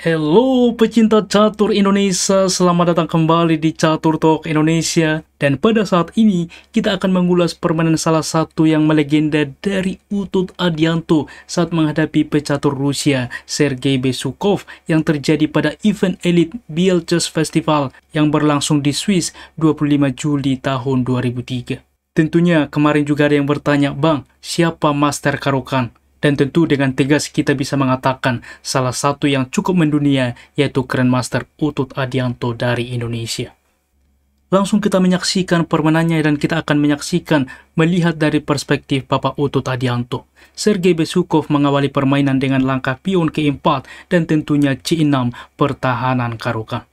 Hello pecinta catur Indonesia, selamat datang kembali di Catur Talk Indonesia. Dan pada saat ini, kita akan mengulas permainan salah satu yang melegenda dari Utut Adianto saat menghadapi pecatur Rusia, Sergei Besukov, yang terjadi pada event elite BL Festival yang berlangsung di Swiss 25 Juli tahun 2003. Tentunya kemarin juga ada yang bertanya, Bang, siapa Master Karokan? Dan tentu dengan tegas kita bisa mengatakan salah satu yang cukup mendunia yaitu Grandmaster Utut Adianto dari Indonesia. Langsung kita menyaksikan permainannya dan kita akan menyaksikan melihat dari perspektif Bapak Utut Adianto. Sergei Besukov mengawali permainan dengan langkah pion ke-4 dan tentunya C6 pertahanan karukan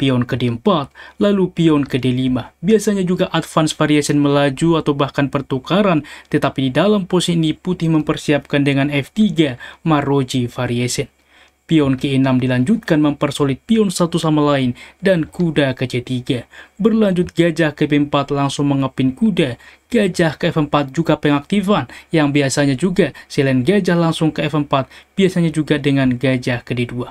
pion ke D4, lalu pion ke D5. Biasanya juga advance variation melaju atau bahkan pertukaran, tetapi di dalam posisi ini putih mempersiapkan dengan F3, maroji variation. Pion ke 6 dilanjutkan mempersolid pion satu sama lain dan kuda ke C3. Berlanjut gajah ke B4 langsung mengepin kuda. Gajah ke F4 juga pengaktifan yang biasanya juga selain gajah langsung ke F4 biasanya juga dengan gajah ke D2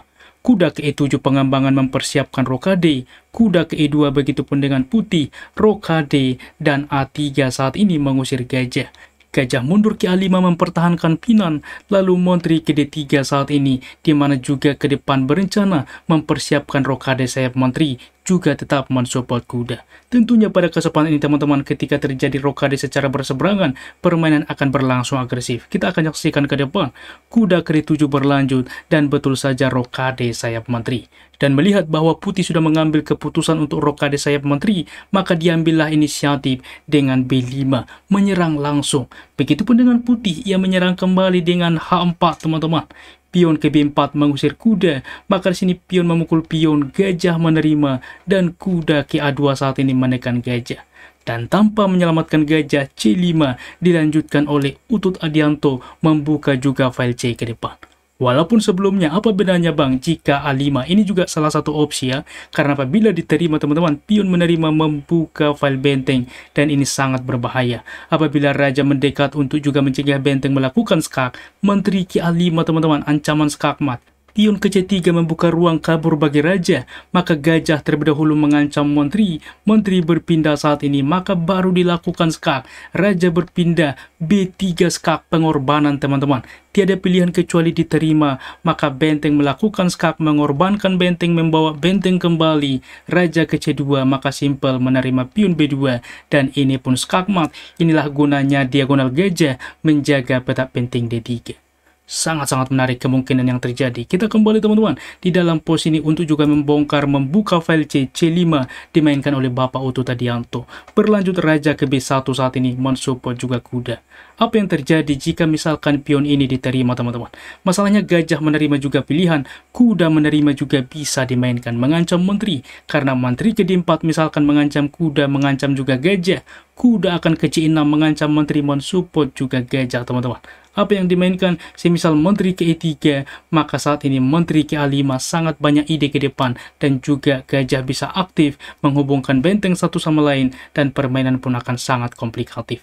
kuda ke 7 e pengembangan mempersiapkan rokade, kuda ke E2 begitupun dengan putih, rokade, dan A3 saat ini mengusir gajah. Gajah mundur ke A5 mempertahankan Pinan, lalu Montri ke D3 saat ini, di mana juga ke depan berencana mempersiapkan rokade sayap Montri juga tetap mensupport kuda. Tentunya pada kesempatan ini teman-teman ketika terjadi rokade secara berseberangan, permainan akan berlangsung agresif. Kita akan saksikan ke depan, kuda keri 7 berlanjut dan betul saja rokade sayap menteri. Dan melihat bahwa putih sudah mengambil keputusan untuk rokade sayap menteri, maka diambillah inisiatif dengan B5 menyerang langsung. Begitupun dengan putih, ia menyerang kembali dengan H4 teman-teman pion ke B4 mengusir kuda, maka di sini pion memukul pion, gajah menerima, dan kuda ke A2 saat ini menekan gajah. Dan tanpa menyelamatkan gajah C5, dilanjutkan oleh Utut Adianto membuka juga file C ke depan. Walaupun sebelumnya, apa bedanya Bang jika A5? Ini juga salah satu opsi ya, karena apabila diterima teman-teman, pion menerima membuka file benteng, dan ini sangat berbahaya. Apabila Raja mendekat untuk juga mencegah benteng melakukan skak, menteri Ki A5 teman-teman, ancaman skakmat. Tiun kece-3 membuka ruang kabur bagi raja, maka gajah terlebih dahulu mengancam menteri. Menteri berpindah saat ini, maka baru dilakukan skak. Raja berpindah, B3 skak pengorbanan teman-teman. Tiada pilihan kecuali diterima, maka benteng melakukan skak mengorbankan benteng membawa benteng kembali. Raja c 2 maka simpel menerima pion B2 dan ini pun skakmat. Inilah gunanya diagonal gajah menjaga petak penting D3 sangat-sangat menarik kemungkinan yang terjadi. Kita kembali teman-teman di dalam pos ini untuk juga membongkar membuka file C C5 dimainkan oleh Bapak Utu Tadianto. Berlanjut Raja ke B1 saat ini mensupport juga kuda. Apa yang terjadi jika misalkan pion ini diterima teman-teman? Masalahnya gajah menerima juga pilihan, kuda menerima juga bisa dimainkan mengancam menteri. Karena menteri ke D4 misalkan mengancam kuda, mengancam juga gajah. Kuda akan ke C6 mengancam menteri mensupport juga gajah teman-teman apa yang dimainkan semisal Menteri ke-3 maka saat ini Menteri ke-5 sangat banyak ide ke depan dan juga gajah bisa aktif menghubungkan benteng satu sama lain dan permainan pun akan sangat komplikatif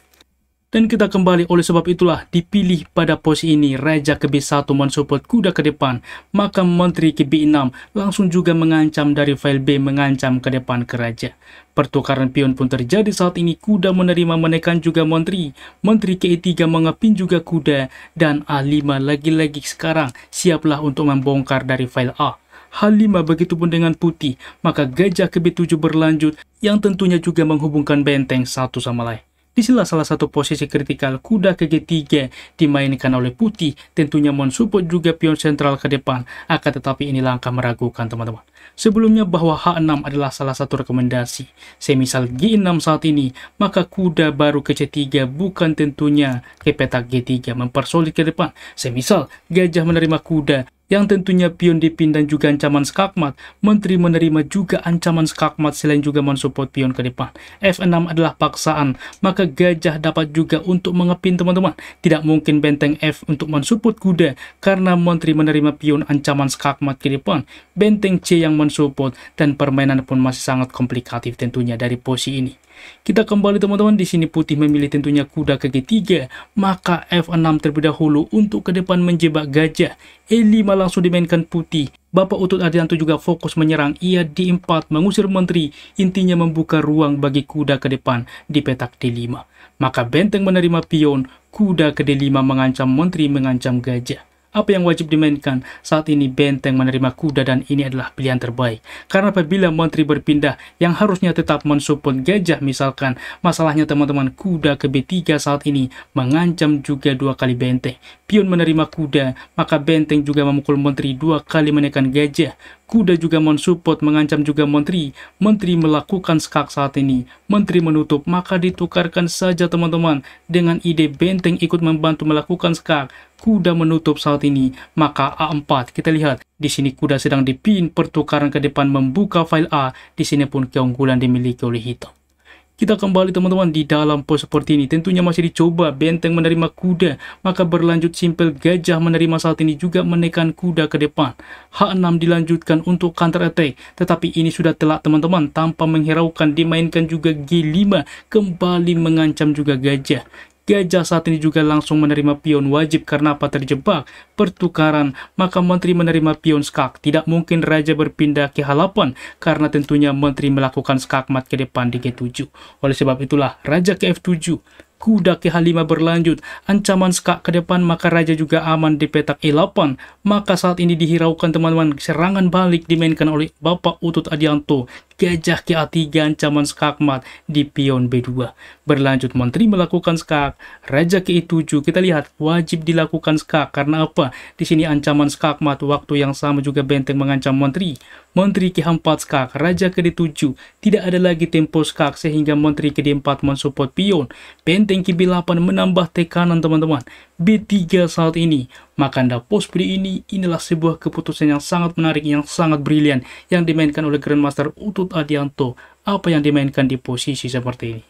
dan kita kembali oleh sebab itulah dipilih pada pos ini Raja ke B1 mensupport kuda ke depan, maka Menteri ke B6 langsung juga mengancam dari file B mengancam ke depan ke Raja. Pertukaran pion pun terjadi saat ini kuda menerima menekan juga Menteri, Menteri ke E3 mengepin juga kuda, dan A5 lagi-lagi sekarang siaplah untuk membongkar dari file A. H5 begitupun dengan putih, maka gajah ke B7 berlanjut yang tentunya juga menghubungkan benteng satu sama lain. Di salah satu posisi kritikal, kuda ke G3 dimainkan oleh putih, tentunya mensupport juga pion sentral ke depan, akan tetapi ini langkah meragukan teman-teman. Sebelumnya bahwa H6 adalah salah satu rekomendasi, semisal G6 saat ini, maka kuda baru ke C3 bukan tentunya ke petak G3 mempersolid ke depan, semisal gajah menerima kuda yang tentunya pion dipin dan juga ancaman skakmat. Menteri menerima juga ancaman skakmat selain juga mensupport pion ke depan. F6 adalah paksaan, maka gajah dapat juga untuk mengepin teman-teman. Tidak mungkin benteng F untuk mensupport kuda karena menteri menerima pion ancaman skakmat ke depan. Benteng C yang mensupport dan permainan pun masih sangat komplikatif tentunya dari posisi ini. Kita kembali teman-teman, di sini putih memilih tentunya kuda ke G3, maka F6 terlebih dahulu untuk ke depan menjebak gajah. E5 langsung dimainkan putih. Bapak Utut Adianto juga fokus menyerang. Ia di 4 mengusir menteri, intinya membuka ruang bagi kuda ke depan di petak D5. Maka benteng menerima pion, kuda ke D5 mengancam menteri mengancam gajah. Apa yang wajib dimainkan? Saat ini Benteng menerima kuda dan ini adalah pilihan terbaik. Karena apabila menteri berpindah yang harusnya tetap mensupport gajah misalkan, masalahnya teman-teman kuda ke B3 saat ini mengancam juga dua kali Benteng. Pion menerima kuda, maka Benteng juga memukul menteri dua kali menekan gajah. Kuda juga mensupport, mengancam juga menteri. Menteri melakukan skak saat ini. Menteri menutup, maka ditukarkan saja teman-teman. Dengan ide benteng ikut membantu melakukan skak. Kuda menutup saat ini. Maka A4, kita lihat. Di sini kuda sedang dipin, pertukaran ke depan membuka file A. Di sini pun keunggulan dimiliki oleh hitam. Kita kembali teman-teman di dalam pos seperti ini. Tentunya masih dicoba benteng menerima kuda. Maka berlanjut simpel gajah menerima saat ini juga menekan kuda ke depan. H6 dilanjutkan untuk counter attack. Tetapi ini sudah telak teman-teman. Tanpa menghiraukan dimainkan juga G5. Kembali mengancam juga gajah. Gajah saat ini juga langsung menerima pion wajib karena apa terjebak pertukaran, maka menteri menerima pion skak. Tidak mungkin raja berpindah ke halapan karena tentunya menteri melakukan skakmat ke depan di G7. Oleh sebab itulah raja ke F7 kuda ke 5 berlanjut, ancaman skak ke depan maka raja juga aman di petak E8. Maka saat ini dihiraukan teman-teman, serangan balik dimainkan oleh Bapak Utut Adianto. Gajah K3 ancaman skakmat di pion B2. Berlanjut menteri melakukan skak, raja ke e 7 kita lihat wajib dilakukan skak karena apa? Di sini ancaman skak mat waktu yang sama juga benteng mengancam menteri. Menteri ke-4 skak, Raja ke-7, tidak ada lagi tempo skak sehingga Menteri ke-4 mensupport pion. Benteng ke-8 menambah tekanan teman-teman. B3 saat ini. Maka anda pos ini, inilah sebuah keputusan yang sangat menarik, yang sangat brilian, yang dimainkan oleh Grandmaster Utut Adianto. Apa yang dimainkan di posisi seperti ini?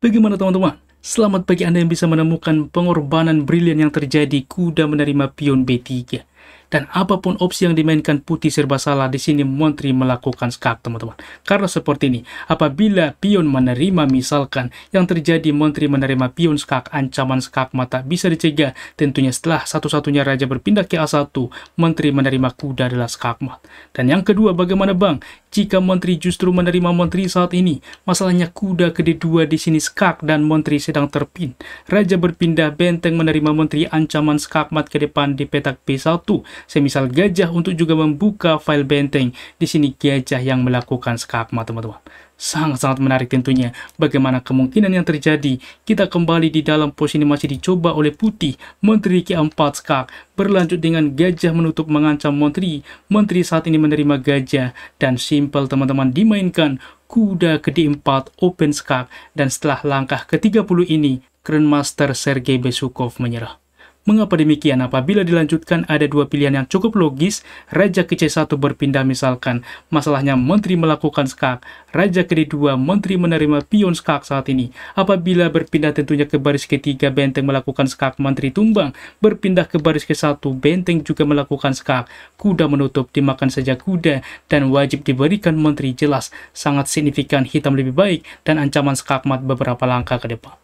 Bagaimana teman-teman? Selamat bagi Anda yang bisa menemukan pengorbanan brilian yang terjadi kuda menerima pion B3. Dan apapun opsi yang dimainkan putih serba salah, di sini Montri melakukan skak, teman-teman. Karena seperti ini, apabila pion menerima misalkan, yang terjadi Montri menerima pion skak, ancaman skak mata bisa dicegah. Tentunya setelah satu-satunya raja berpindah ke A1, Menteri menerima kuda adalah skak mat. Dan yang kedua, bagaimana bang? Jika Menteri justru menerima Menteri saat ini, masalahnya kuda ke D2 di sini skak dan Menteri sedang terpin. Raja berpindah, benteng menerima Menteri ancaman skak mat ke depan di petak B1, sesuatu, semisal gajah untuk juga membuka file benteng. Di sini gajah yang melakukan skakma, teman-teman. Sangat-sangat menarik tentunya bagaimana kemungkinan yang terjadi. Kita kembali di dalam pos ini masih dicoba oleh putih, menteri K4 skak, berlanjut dengan gajah menutup mengancam menteri. Menteri saat ini menerima gajah dan simple teman-teman dimainkan kuda ke D4 open skak dan setelah langkah ke-30 ini Grandmaster Sergei Besukov menyerah. Mengapa demikian? Apabila dilanjutkan ada dua pilihan yang cukup logis, Raja ke C1 berpindah misalkan. Masalahnya menteri melakukan skak, Raja ke D2, menteri menerima pion skak saat ini. Apabila berpindah tentunya ke baris ketiga, benteng melakukan skak, menteri tumbang. Berpindah ke baris ke satu benteng juga melakukan skak. Kuda menutup, dimakan saja kuda, dan wajib diberikan menteri jelas. Sangat signifikan hitam lebih baik, dan ancaman skakmat beberapa langkah ke depan.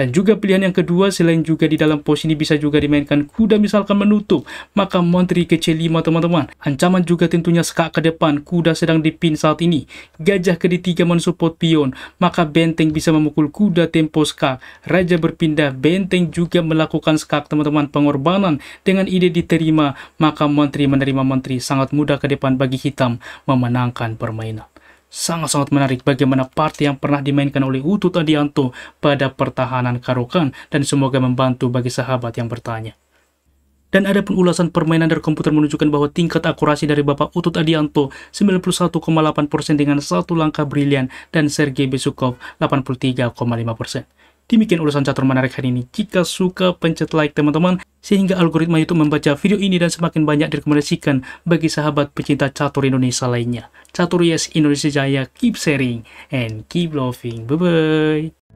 Dan juga pilihan yang kedua, selain juga di dalam pos ini bisa juga dimainkan kuda misalkan menutup, maka Montri ke C5 teman-teman. Ancaman juga tentunya sekak ke depan, kuda sedang dipin saat ini. Gajah ke D3 mensupport pion, maka benteng bisa memukul kuda tempo sekak, Raja berpindah, benteng juga melakukan sekak teman-teman pengorbanan dengan ide diterima, maka Montri menerima Montri sangat mudah ke depan bagi hitam memenangkan permainan. Sangat-sangat menarik bagaimana part yang pernah dimainkan oleh Utut Adianto pada pertahanan Karokan dan semoga membantu bagi sahabat yang bertanya. Dan ada pun ulasan permainan dari komputer menunjukkan bahwa tingkat akurasi dari Bapak Utut Adianto 91,8% dengan satu langkah brilian dan Sergei Besukov 83,5%. Demikian ulasan catur menarik hari ini. Jika suka, pencet like teman-teman, sehingga algoritma YouTube membaca video ini dan semakin banyak direkomendasikan bagi sahabat pecinta catur Indonesia lainnya. Catur Yes Indonesia Jaya, keep sharing and keep loving. Bye-bye.